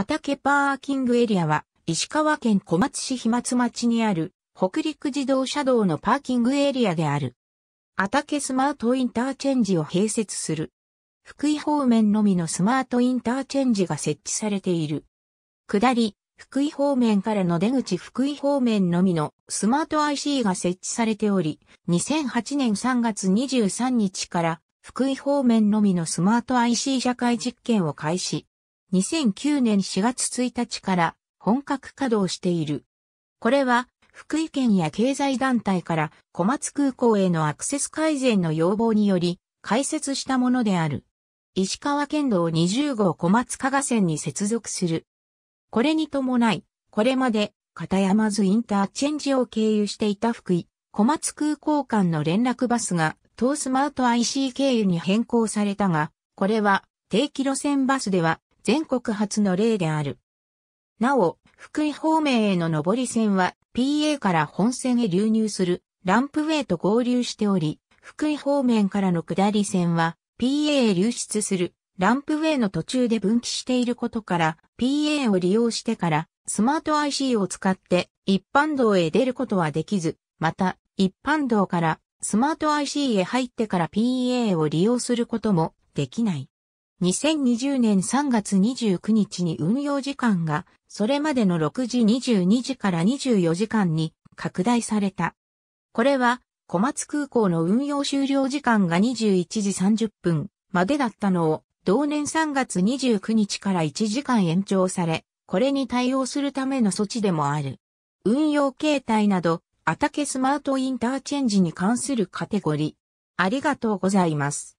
あたけパーキングエリアは、石川県小松市飛松町にある、北陸自動車道のパーキングエリアである。あたけスマートインターチェンジを併設する。福井方面のみのスマートインターチェンジが設置されている。下り、福井方面からの出口福井方面のみのスマート IC が設置されており、2008年3月23日から福井方面のみのスマート IC 社会実験を開始。2009年4月1日から本格稼働している。これは、福井県や経済団体から小松空港へのアクセス改善の要望により開設したものである。石川県道20号小松加賀線に接続する。これに伴い、これまで片山津インターチェンジを経由していた福井、小松空港間の連絡バスが東スマート IC 経由に変更されたが、これは定期路線バスでは全国初の例である。なお、福井方面への上り線は PA から本線へ流入するランプウェイと合流しており、福井方面からの下り線は PA へ流出するランプウェイの途中で分岐していることから PA を利用してからスマート IC を使って一般道へ出ることはできず、また一般道からスマート IC へ入ってから PA を利用することもできない。2020年3月29日に運用時間が、それまでの6時22時から24時間に拡大された。これは、小松空港の運用終了時間が21時30分までだったのを、同年3月29日から1時間延長され、これに対応するための措置でもある。運用形態など、アタケスマートインターチェンジに関するカテゴリー。ありがとうございます。